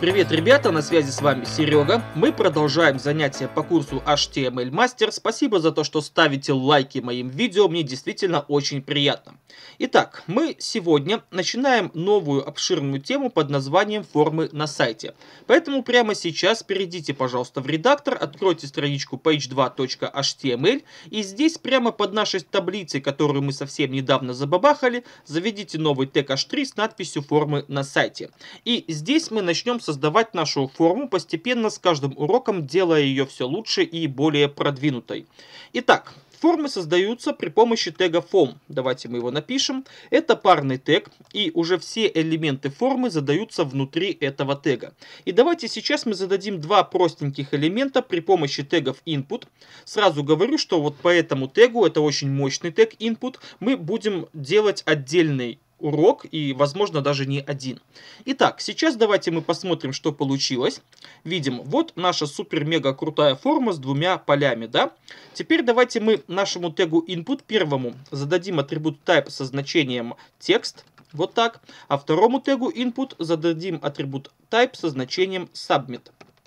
Привет, ребята, на связи с вами Серега. Мы продолжаем занятия по курсу HTML Master. Спасибо за то, что ставите лайки моим видео, мне действительно очень приятно. Итак, мы сегодня начинаем новую обширную тему под названием «Формы на сайте». Поэтому прямо сейчас перейдите, пожалуйста, в редактор, откройте страничку page2.html и здесь прямо под нашей таблицей, которую мы совсем недавно забабахали, заведите новый тег h3 с надписью «Формы на сайте». И здесь мы начнем с создавать нашу форму постепенно с каждым уроком, делая ее все лучше и более продвинутой. Итак, Формы создаются при помощи тега form. Давайте мы его напишем. Это парный тег, и уже все элементы формы задаются внутри этого тега. И давайте сейчас мы зададим два простеньких элемента при помощи тегов input. Сразу говорю, что вот по этому тегу, это очень мощный тег input, мы будем делать отдельный урок и, возможно, даже не один. Итак, сейчас давайте мы посмотрим, что получилось. Видим, вот наша супер-мега крутая форма с двумя полями, да? Теперь давайте мы нашему тегу input первому зададим атрибут type со значением текст, вот так. А второму тегу input зададим атрибут type со значением submit.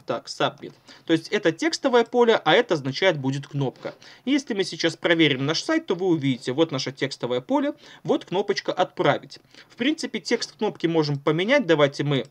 Так, submit. То есть это текстовое поле, а это означает будет кнопка. Если мы сейчас проверим наш сайт, то вы увидите, вот наше текстовое поле, вот кнопочка «Отправить». В принципе, текст кнопки можем поменять. Давайте мы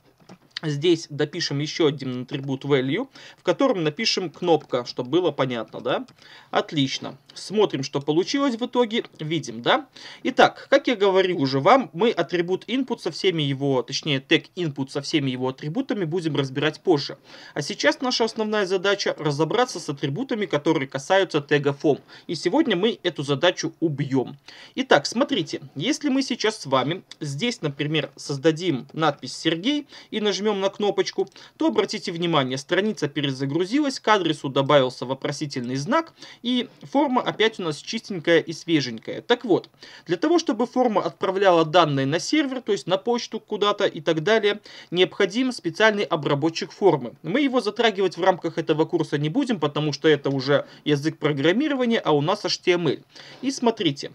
Здесь допишем еще один атрибут value, в котором напишем кнопка, чтобы было понятно, да? Отлично. Смотрим, что получилось в итоге. Видим, да? Итак, как я говорил уже вам, мы атрибут input со всеми его, точнее тег input со всеми его атрибутами будем разбирать позже. А сейчас наша основная задача разобраться с атрибутами, которые касаются тега form. И сегодня мы эту задачу убьем. Итак, смотрите, если мы сейчас с вами здесь, например, создадим надпись Сергей и нажмем нажмем на кнопочку, то обратите внимание, страница перезагрузилась, к адресу добавился вопросительный знак, и форма опять у нас чистенькая и свеженькая. Так вот, для того, чтобы форма отправляла данные на сервер, то есть на почту куда-то и так далее, необходим специальный обработчик формы. Мы его затрагивать в рамках этого курса не будем, потому что это уже язык программирования, а у нас HTML. И смотрите,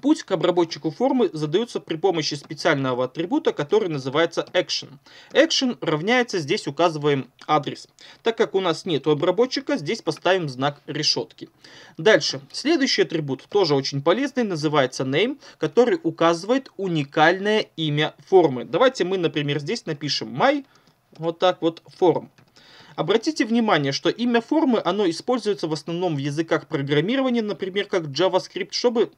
Путь к обработчику формы задается при помощи специального атрибута, который называется action. Action равняется здесь указываем адрес. Так как у нас нет обработчика, здесь поставим знак решетки. Дальше. Следующий атрибут тоже очень полезный, называется name, который указывает уникальное имя формы. Давайте мы, например, здесь напишем my, вот так вот, форм. Обратите внимание, что имя формы, оно используется в основном в языках программирования, например, как JavaScript, чтобы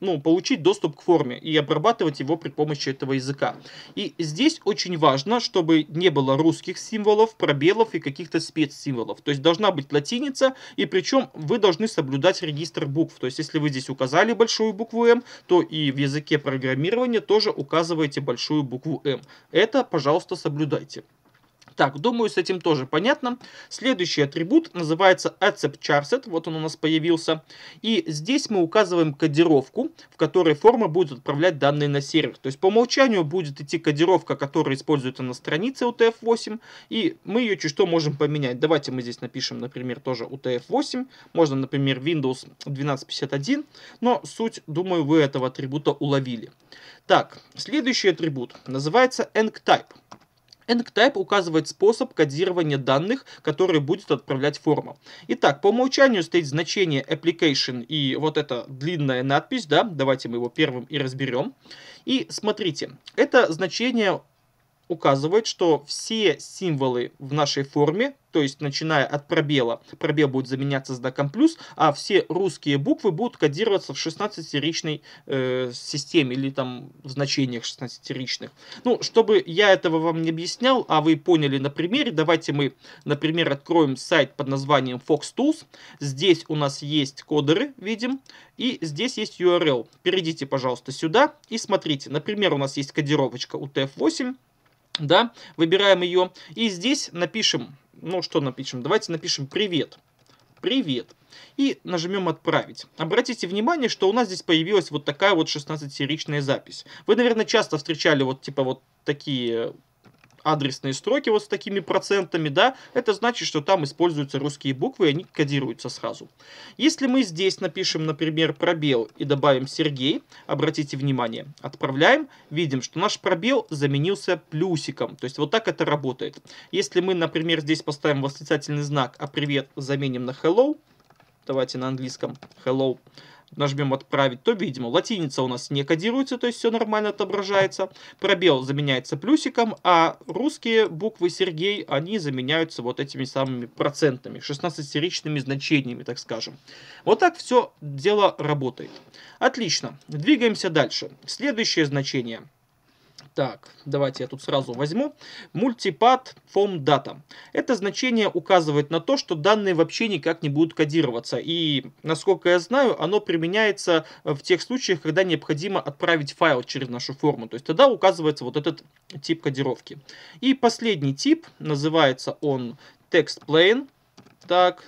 ну, получить доступ к форме и обрабатывать его при помощи этого языка. И здесь очень важно, чтобы не было русских символов, пробелов и каких-то спецсимволов. То есть должна быть латиница, и причем вы должны соблюдать регистр букв. То есть если вы здесь указали большую букву М, то и в языке программирования тоже указываете большую букву М. Это, пожалуйста, соблюдайте. Так, думаю, с этим тоже понятно. Следующий атрибут называется accept charset. Вот он у нас появился. И здесь мы указываем кодировку, в которой форма будет отправлять данные на сервер. То есть по умолчанию будет идти кодировка, которая используется на странице UTF-8. И мы ее чуть что можем поменять. Давайте мы здесь напишем, например, тоже UTF-8. Можно, например, Windows 1251. Но суть, думаю, вы этого атрибута уловили. Так, следующий атрибут называется EncType. EncType указывает способ кодирования данных, которые будет отправлять форма. Итак, по умолчанию стоит значение application и вот эта длинная надпись, да, давайте мы его первым и разберем. И смотрите, это значение указывает, что все символы в нашей форме, то есть начиная от пробела, пробел будет заменяться знаком плюс, а все русские буквы будут кодироваться в 16-серичной э, системе или там в значениях 16-серичных. Ну, чтобы я этого вам не объяснял, а вы поняли на примере, давайте мы, например, откроем сайт под названием Fox Tools. Здесь у нас есть кодеры, видим, и здесь есть URL. Перейдите, пожалуйста, сюда и смотрите. Например, у нас есть кодировочка UTF-8, да, выбираем ее. И здесь напишем, ну что напишем, давайте напишем «Привет». «Привет». И нажмем «Отправить». Обратите внимание, что у нас здесь появилась вот такая вот 16-серичная запись. Вы, наверное, часто встречали вот типа вот такие адресные строки вот с такими процентами, да, это значит, что там используются русские буквы, и они кодируются сразу. Если мы здесь напишем, например, пробел и добавим Сергей, обратите внимание, отправляем, видим, что наш пробел заменился плюсиком, то есть вот так это работает. Если мы, например, здесь поставим восклицательный знак, а привет заменим на hello, давайте на английском hello, нажмем «Отправить», то, видимо, латиница у нас не кодируется, то есть все нормально отображается. Пробел заменяется плюсиком, а русские буквы Сергей, они заменяются вот этими самыми процентами, 16-серичными значениями, так скажем. Вот так все дело работает. Отлично. Двигаемся дальше. Следующее значение – так, давайте я тут сразу возьму. Мультипад form data. Это значение указывает на то, что данные вообще никак не будут кодироваться. И, насколько я знаю, оно применяется в тех случаях, когда необходимо отправить файл через нашу форму. То есть тогда указывается вот этот тип кодировки. И последний тип, называется он text plain. Так,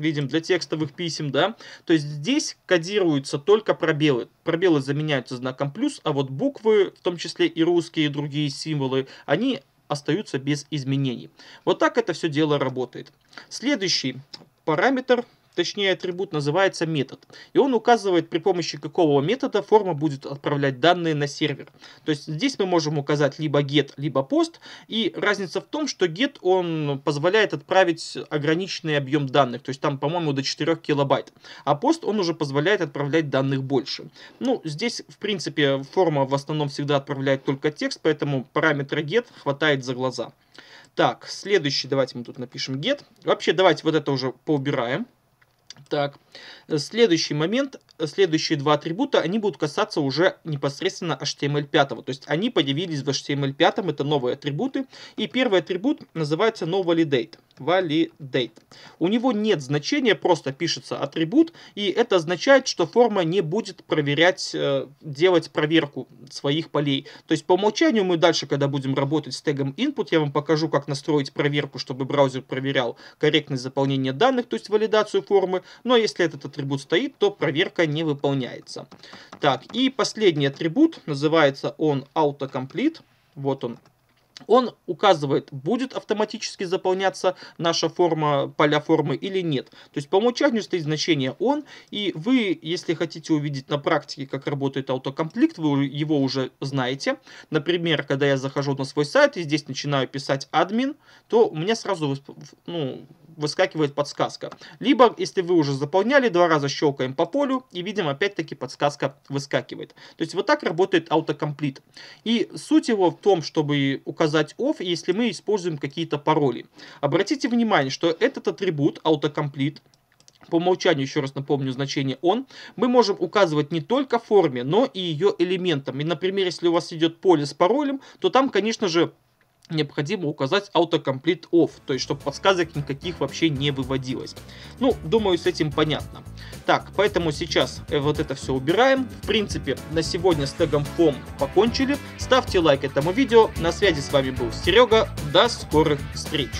видим для текстовых писем, да, то есть здесь кодируются только пробелы. Пробелы заменяются знаком плюс, а вот буквы, в том числе и русские, и другие символы, они остаются без изменений. Вот так это все дело работает. Следующий параметр – точнее атрибут, называется метод. И он указывает, при помощи какого метода форма будет отправлять данные на сервер. То есть здесь мы можем указать либо get, либо post. И разница в том, что get он позволяет отправить ограниченный объем данных. То есть там, по-моему, до 4 килобайт. А post он уже позволяет отправлять данных больше. Ну, здесь, в принципе, форма в основном всегда отправляет только текст, поэтому параметра get хватает за глаза. Так, следующий, давайте мы тут напишем get. Вообще, давайте вот это уже поубираем. Так, следующий момент следующие два атрибута, они будут касаться уже непосредственно HTML5. То есть они появились в HTML5, это новые атрибуты. И первый атрибут называется noValidate. Validate. У него нет значения, просто пишется атрибут, и это означает, что форма не будет проверять, э, делать проверку своих полей. То есть по умолчанию мы дальше, когда будем работать с тегом input, я вам покажу, как настроить проверку, чтобы браузер проверял корректность заполнения данных, то есть валидацию формы. Но если этот атрибут стоит, то проверка не выполняется. Так, и последний атрибут, называется он autocomplete. Вот он, он указывает, будет автоматически заполняться наша форма, поля формы или нет. То есть по умолчанию стоит значение он, и вы, если хотите увидеть на практике, как работает автокомплект, вы его уже знаете. Например, когда я захожу на свой сайт и здесь начинаю писать админ, то у меня сразу ну, выскакивает подсказка. Либо, если вы уже заполняли, два раза щелкаем по полю и видим, опять-таки подсказка выскакивает. То есть вот так работает автокомплит. И суть его в том, чтобы указать указать off, если мы используем какие-то пароли. Обратите внимание, что этот атрибут autocomplete по умолчанию, еще раз напомню, значение он, мы можем указывать не только форме, но и ее элементам. И, например, если у вас идет поле с паролем, то там, конечно же, необходимо указать autocomplete off, то есть чтобы подсказок никаких вообще не выводилось. Ну, думаю, с этим понятно. Так, поэтому сейчас э, вот это все убираем. В принципе, на сегодня с тегом FOM покончили. Ставьте лайк этому видео. На связи с вами был Серега. До скорых встреч!